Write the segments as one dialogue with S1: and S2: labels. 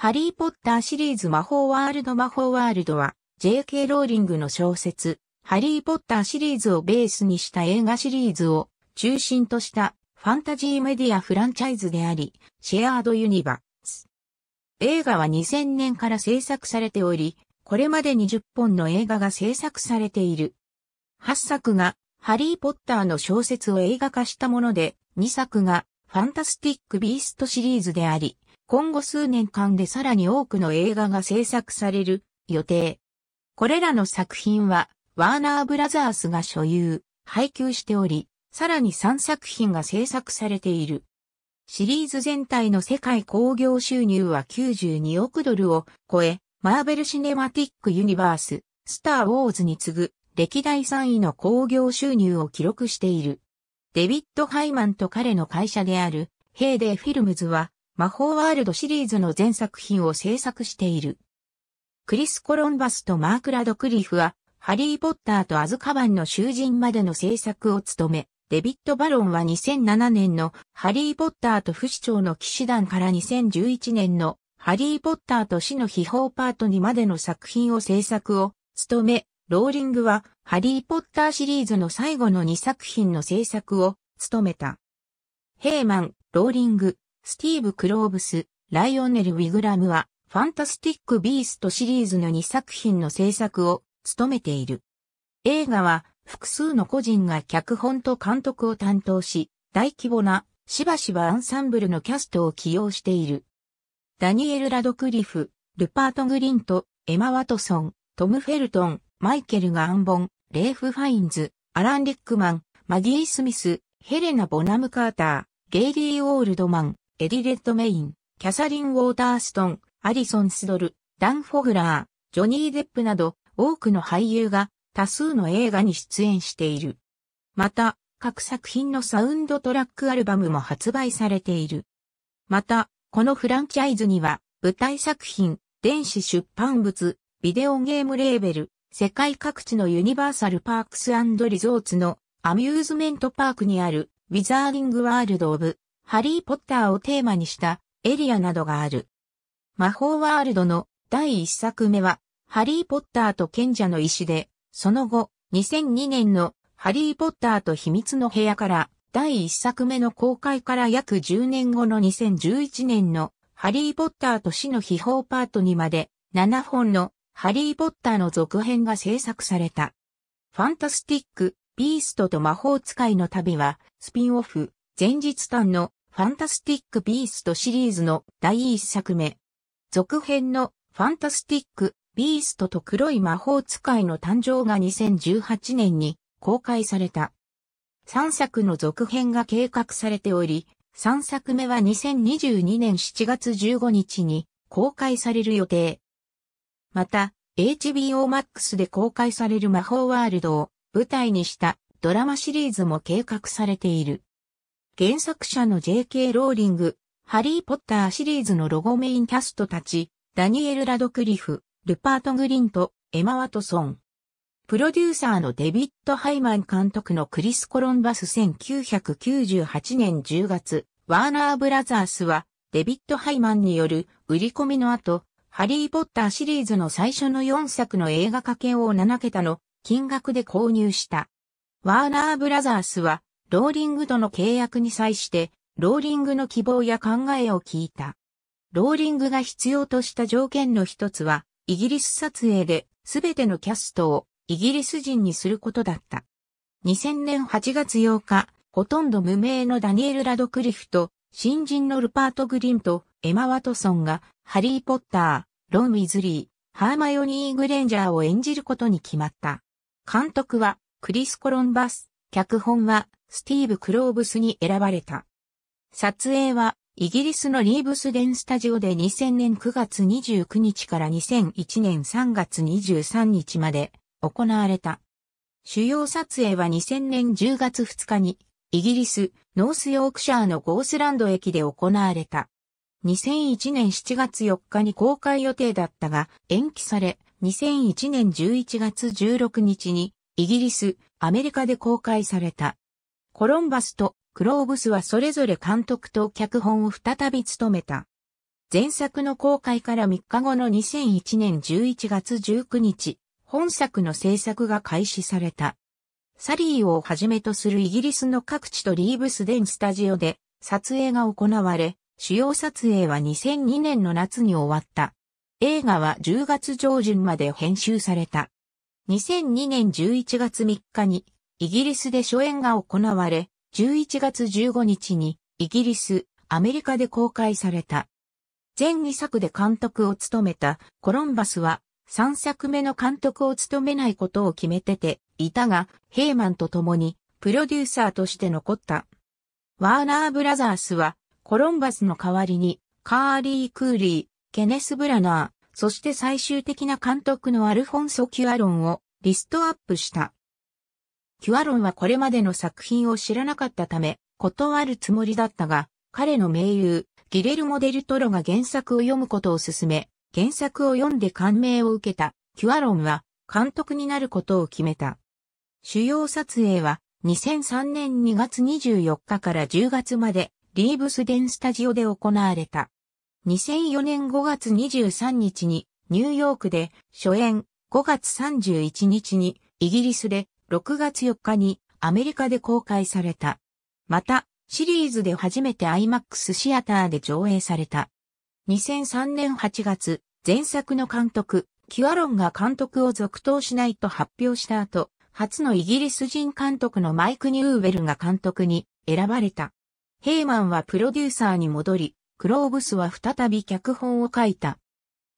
S1: ハリーポッターシリーズ魔法ワールド魔法ワールドは JK ローリングの小説、ハリーポッターシリーズをベースにした映画シリーズを中心としたファンタジーメディアフランチャイズであり、シェアードユニバース。映画は2000年から制作されており、これまで20本の映画が制作されている。8作がハリーポッターの小説を映画化したもので、2作がファンタスティック・ビーストシリーズであり、今後数年間でさらに多くの映画が制作される予定。これらの作品は、ワーナーブラザースが所有、配給しており、さらに3作品が制作されている。シリーズ全体の世界興行収入は92億ドルを超え、マーベル・シネマティック・ユニバース、スター・ウォーズに次ぐ歴代3位の興行収入を記録している。デビッド・ハイマンと彼の会社であるヘイデー・フィルムズは魔法ワールドシリーズの全作品を制作している。クリス・コロンバスとマーク・ラドクリフは、ハリー・ポッターとアズカバンの囚人までの制作を務め、デビッド・バロンは2007年のハリー・ポッターと不死鳥の騎士団から2011年のハリー・ポッターと死の秘宝パート2までの作品を制作を務め、ローリングはハリー・ポッターシリーズの最後の2作品の制作を務めた。ヘイマン、ローリング、スティーブ・クローブス、ライオネル・ウィグラムは、ファンタスティック・ビーストシリーズの2作品の制作を務めている。映画は、複数の個人が脚本と監督を担当し、大規模な、しばしばアンサンブルのキャストを起用している。ダニエル・ラドクリフ、ルパート・グリント、エマ・ワトソン、トム・フェルトン、マイケル・ガンボン、レーフ・ファインズ、アラン・リックマン、マディ・スミス、ヘレナ・ボナム・カーター、ゲイリー・オールドマン、エディ・レッドメイン、キャサリン・ウォーターストン、アリソン・スドル、ダン・フォグラー、ジョニー・デップなど多くの俳優が多数の映画に出演している。また、各作品のサウンドトラックアルバムも発売されている。また、このフランチャイズには、舞台作品、電子出版物、ビデオゲームレーベル、世界各地のユニバーサルパークスリゾーツのアミューズメントパークにあるウィザーリングワールドオブハリー・ポッターをテーマにしたエリアなどがある。魔法ワールドの第一作目は、ハリー・ポッターと賢者の石で、その後、2002年のハリー・ポッターと秘密の部屋から第1作目の公開から約10年後の2011年のハリー・ポッターと死の秘宝パートにまで7本のハリー・ポッターの続編が制作された。ファンタスティック・ビーストと魔法使いの旅はスピンオフ、前日短のファンタスティック・ビーストシリーズの第1作目。続編のファンタスティック・ビーストと黒い魔法使いの誕生が2018年に公開された。3作の続編が計画されており、3作目は2022年7月15日に公開される予定。また、HBO Max で公開される魔法ワールドを舞台にしたドラマシリーズも計画されている。原作者の J.K. ローリング、ハリー・ポッターシリーズのロゴメインキャストたち、ダニエル・ラドクリフ、ルパート・グリント、エマ・ワトソン。プロデューサーのデビッド・ハイマン監督のクリス・コロンバス1998年10月、ワーナー・ブラザースは、デビッド・ハイマンによる売り込みの後、ハリー・ポッターシリーズの最初の4作の映画化系を7桁の金額で購入した。ワーナー・ブラザースはローリングとの契約に際して、ローリングの希望や考えを聞いた。ローリングが必要とした条件の一つは、イギリス撮影で全てのキャストをイギリス人にすることだった。2000年8月8日、ほとんど無名のダニエル・ラドクリフと、新人のルパート・グリンとエマ・ワトソンが、ハリー・ポッター、ロン・ウィズリー、ハーマヨニー・グレンジャーを演じることに決まった。監督は、クリス・コロンバス、脚本は、スティーブ・クローブスに選ばれた。撮影は、イギリスのリーブスデンスタジオで2000年9月29日から2001年3月23日まで行われた。主要撮影は2000年10月2日に、イギリス、ノースヨークシャーのゴースランド駅で行われた。2001年7月4日に公開予定だったが延期され、2001年11月16日にイギリス、アメリカで公開された。コロンバスとクローブスはそれぞれ監督と脚本を再び務めた。前作の公開から3日後の2001年11月19日、本作の制作が開始された。サリーをはじめとするイギリスの各地とリーブスデンスタジオで撮影が行われ、主要撮影は2002年の夏に終わった。映画は10月上旬まで編集された。2002年11月3日にイギリスで初演が行われ、11月15日にイギリス、アメリカで公開された。全2作で監督を務めたコロンバスは3作目の監督を務めないことを決めてていたが、ヘイマンと共にプロデューサーとして残った。ワーナーブラザースはコロンバスの代わりにカーリー・クーリー、ケネス・ブラナー、そして最終的な監督のアルフォンソ・キュアロンをリストアップした。キュアロンはこれまでの作品を知らなかったため、断るつもりだったが、彼の名優、ギレルモ・デル・トロが原作を読むことを勧め、原作を読んで感銘を受けた、キュアロンは監督になることを決めた。主要撮影は2003年2月24日から10月までリーブスデンスタジオで行われた。2004年5月23日にニューヨークで初演5月31日にイギリスで6月4日にアメリカで公開された。また、シリーズで初めて IMAX シアターで上映された。2003年8月、前作の監督、キュアロンが監督を続投しないと発表した後、初のイギリス人監督のマイク・ニューウェルが監督に選ばれた。ヘイマンはプロデューサーに戻り、クローブスは再び脚本を書いた。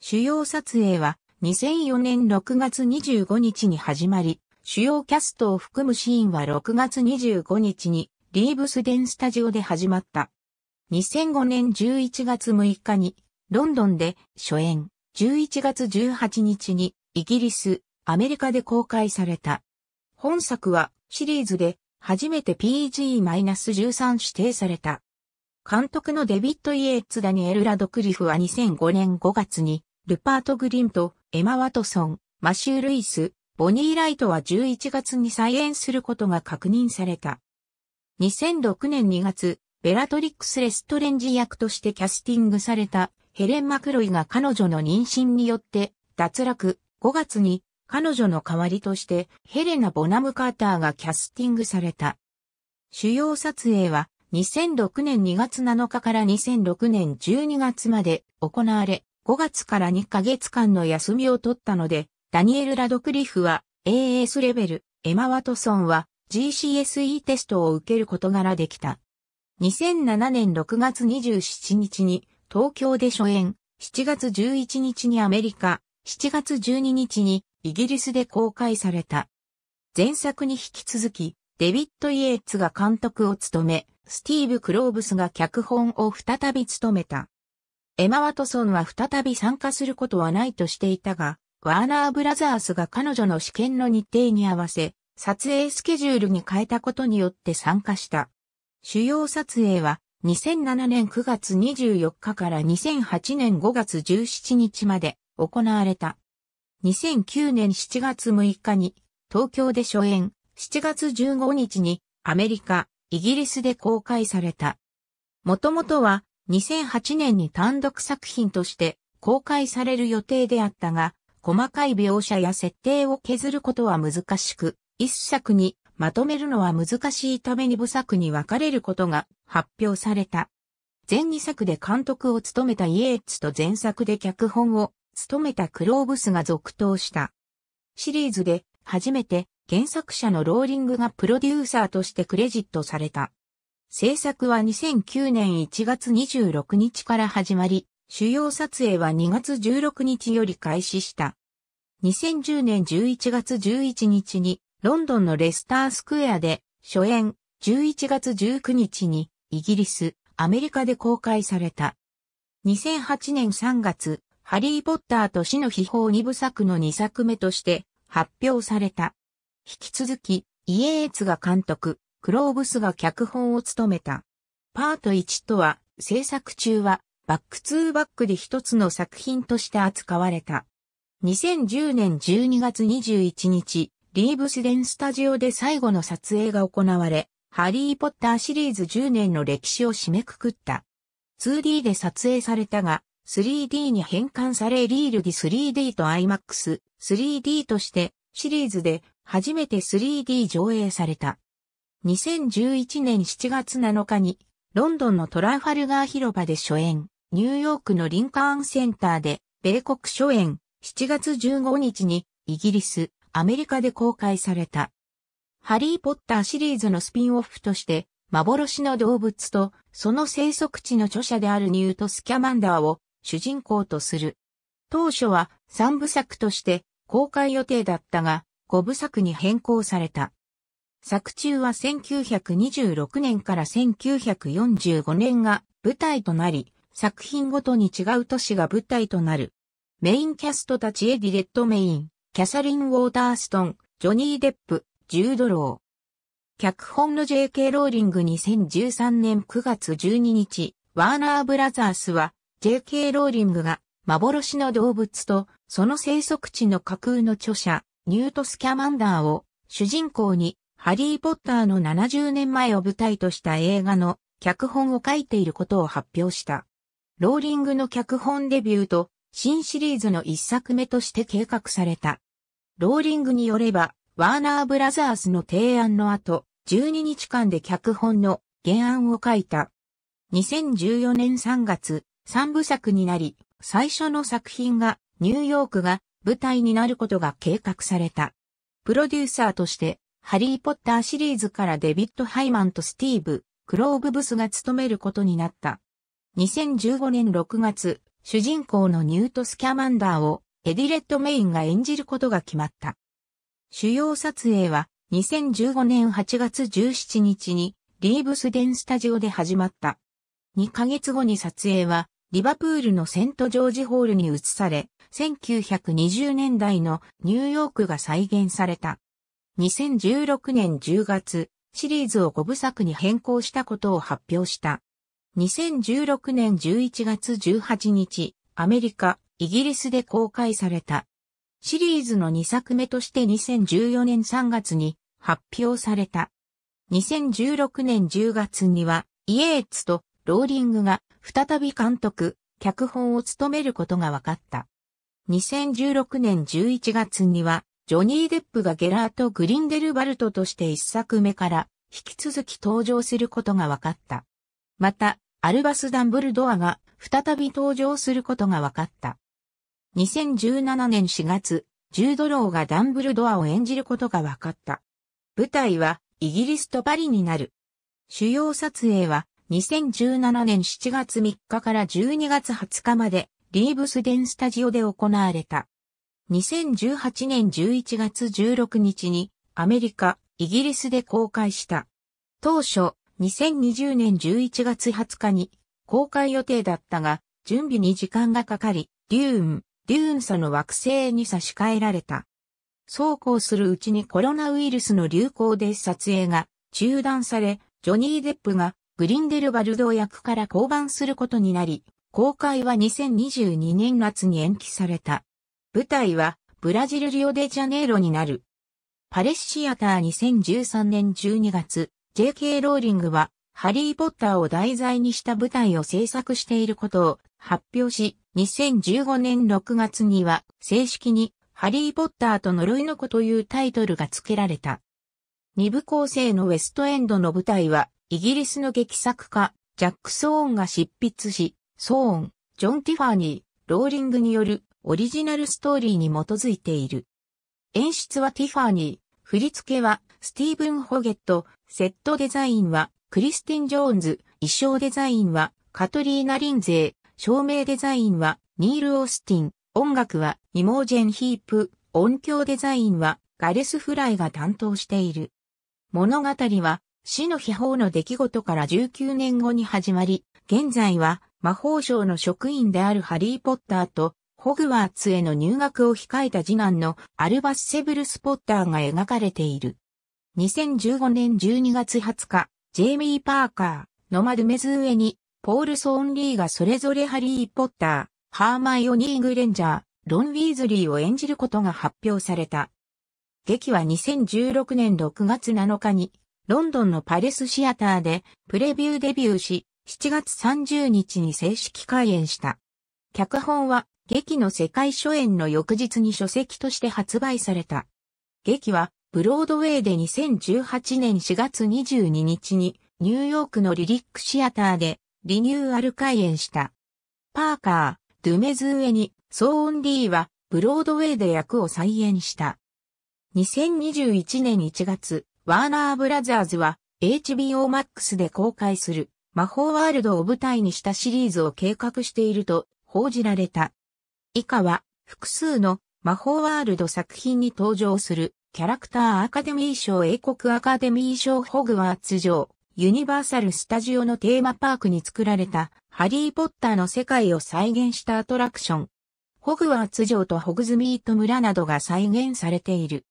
S1: 主要撮影は2004年6月25日に始まり、主要キャストを含むシーンは6月25日にリーブスデンスタジオで始まった。2005年11月6日にロンドンで初演、11月18日にイギリス、アメリカで公開された。本作はシリーズで初めて PG-13 指定された。監督のデビッド・イエーツ・ダニエル・ラドクリフは2005年5月に、ルパート・グリンとエマ・ワトソン、マシュー・ルイス、ボニー・ライトは11月に再演することが確認された。2006年2月、ベラトリックス・レストレンジ役としてキャスティングされたヘレン・マクロイが彼女の妊娠によって脱落、5月に彼女の代わりとしてヘレナ・ボナム・カーターがキャスティングされた。主要撮影は2006年2月7日から2006年12月まで行われ、5月から2ヶ月間の休みを取ったので、ダニエル・ラドクリフは AS レベル、エマ・ワトソンは GCSE テストを受ける事柄できた。2007年6月27日に東京で初演、7月11日にアメリカ、7月12日にイギリスで公開された。前作に引き続き、デビッド・イエーツが監督を務め、スティーブ・クローブスが脚本を再び務めた。エマ・ワトソンは再び参加することはないとしていたが、ワーナーブラザースが彼女の試験の日程に合わせ、撮影スケジュールに変えたことによって参加した。主要撮影は2007年9月24日から2008年5月17日まで行われた。2009年7月6日に東京で初演、7月15日にアメリカ、イギリスで公開された。もともとは2008年に単独作品として公開される予定であったが、細かい描写や設定を削ることは難しく、一作にまとめるのは難しいために部作に分かれることが発表された。全2作で監督を務めたイエーツと前作で脚本を務めたクローブスが続投した。シリーズで初めて原作者のローリングがプロデューサーとしてクレジットされた。制作は2009年1月26日から始まり、主要撮影は2月16日より開始した。2010年11月11日にロンドンのレスタースクエアで初演、11月19日にイギリス、アメリカで公開された。2008年3月、ハリー・ポッターと死の秘宝2部作の2作目として発表された。引き続き、イエーツが監督、クローブスが脚本を務めた。パート1とは、制作中は、バックツーバックで一つの作品として扱われた。2010年12月21日、リーブスデンスタジオで最後の撮影が行われ、ハリー・ポッターシリーズ10年の歴史を締めくくった。2D で撮影されたが、3D に変換されリールディ 3D と IMAX、3D としてシリーズで初めて 3D 上映された。2011年7月7日にロンドンのトラファルガー広場で初演、ニューヨークのリンカーンセンターで米国初演、7月15日にイギリス、アメリカで公開された。ハリー・ポッターシリーズのスピンオフとして、幻の動物とその生息地の著者であるニュート・スキャマンダーを主人公とする。当初は3部作として公開予定だったが、5部作に変更された。作中は1926年から1945年が舞台となり、作品ごとに違う都市が舞台となる。メインキャストたちエディ・レッドメイン、キャサリン・ウォーターストン、ジョニー・デップ、ジュード・ロー。脚本の J.K. ローリング2013年9月12日、ワーナー・ブラザースは J.K. ローリングが幻の動物とその生息地の架空の著者、ニュート・スキャマンダーを主人公にハリー・ポッターの70年前を舞台とした映画の脚本を書いていることを発表した。ローリングの脚本デビューと新シリーズの一作目として計画された。ローリングによれば、ワーナーブラザースの提案の後、12日間で脚本の原案を書いた。2014年3月、3部作になり、最初の作品がニューヨークが舞台になることが計画された。プロデューサーとして、ハリー・ポッターシリーズからデビッド・ハイマンとスティーブ、クローブ・ブスが務めることになった。2015年6月、主人公のニュート・スキャマンダーをエディ・レッドメインが演じることが決まった。主要撮影は2015年8月17日にリーブスデンスタジオで始まった。2ヶ月後に撮影はリバプールのセント・ジョージホールに移され、1920年代のニューヨークが再現された。2016年10月、シリーズを5部作に変更したことを発表した。2016年11月18日、アメリカ、イギリスで公開された。シリーズの2作目として2014年3月に発表された。2016年10月には、イエーツとローリングが再び監督、脚本を務めることが分かった。2016年11月には、ジョニー・デップがゲラート・グリンデルバルトとして1作目から引き続き登場することが分かった。また、アルバス・ダンブルドアが再び登場することが分かった。2017年4月、ジュード・ローがダンブルドアを演じることが分かった。舞台はイギリスとパリになる。主要撮影は2017年7月3日から12月20日までリーブスデンスタジオで行われた。2018年11月16日にアメリカ、イギリスで公開した。当初、2020年11月20日に公開予定だったが、準備に時間がかかり、デューン、デューンサの惑星に差し替えられた。そうこうするうちにコロナウイルスの流行で撮影が中断され、ジョニー・デップがグリンデルバルド役から降板することになり、公開は2022年夏に延期された。舞台はブラジルリオデジャネイロになる。パレスシアター2013年12月、JK ローリングは、ハリー・ポッターを題材にした舞台を制作していることを発表し、2015年6月には正式にハリー・ポッターと呪いの子というタイトルが付けられた。二部構成のウェストエンドの舞台は、イギリスの劇作家、ジャック・ソーンが執筆し、ソーン、ジョン・ティファーニー、ローリングによるオリジナルストーリーに基づいている。演出はティファーニー、振り付けはスティーブン・ホゲット、セットデザインはクリスティン・ジョーンズ、衣装デザインはカトリーナ・リンゼー、照明デザインはニール・オースティン、音楽はイモージェン・ヒープ、音響デザインはガレス・フライが担当している。物語は死の秘宝の出来事から19年後に始まり、現在は魔法省の職員であるハリー・ポッターとホグワーツへの入学を控えた次男のアルバス・セブルス・ポッターが描かれている。2015年12月20日、ジェイミー・パーカー、ノマド・メズウェに、ポール・ソーンリーがそれぞれハリー・ポッター、ハーマイオニー・グレンジャー、ロン・ウィーズリーを演じることが発表された。劇は2016年6月7日に、ロンドンのパレスシアターでプレビューデビューし、7月30日に正式開演した。脚本は劇の世界初演の翌日に書籍として発売された。劇はブロードウェイで2018年4月22日にニューヨークのリリックシアターでリニューアル開演した。パーカー、ドゥメズウェニ、ソーンリーはブロードウェイで役を再演した。2021年1月、ワーナーブラザーズは HBO Max で公開する魔法ワールドを舞台にしたシリーズを計画していると報じられた。以下は複数の魔法ワールド作品に登場するキャラクターアカデミー賞英国アカデミー賞ホグワーツ城、ユニバーサル・スタジオのテーマパークに作られた、ハリー・ポッターの世界を再現したアトラクション。ホグワーツ城とホグズミート村などが再現されている。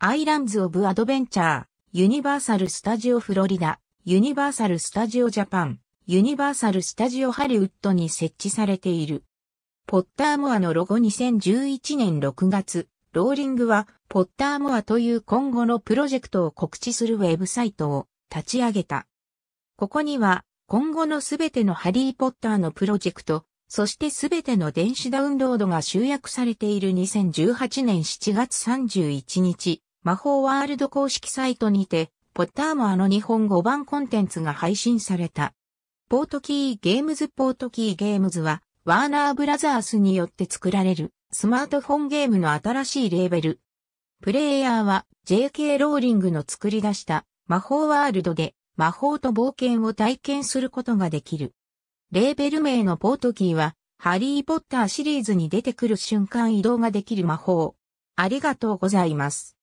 S1: アイランズ・オブ・アドベンチャー、ユニバーサル・スタジオ・フロリダ、ユニバーサル・スタジオ・ジャパン、ユニバーサル・スタジオ・ハリウッドに設置されている。ポッターモアのロゴ2011年6月、ローリングは、ポッターモアという今後のプロジェクトを告知するウェブサイトを立ち上げた。ここには、今後のすべてのハリー・ポッターのプロジェクト、そしてすべての電子ダウンロードが集約されている2018年7月31日、魔法ワールド公式サイトにて、ポッターモアの日本語版コンテンツが配信された。ポートキーゲームズポートキーゲームズは、ワーナーブラザースによって作られるスマートフォンゲームの新しいレーベル。プレイヤーは JK ローリングの作り出した魔法ワールドで魔法と冒険を体験することができる。レーベル名のポートキーはハリーポッターシリーズに出てくる瞬間移動ができる魔法。ありがとうございます。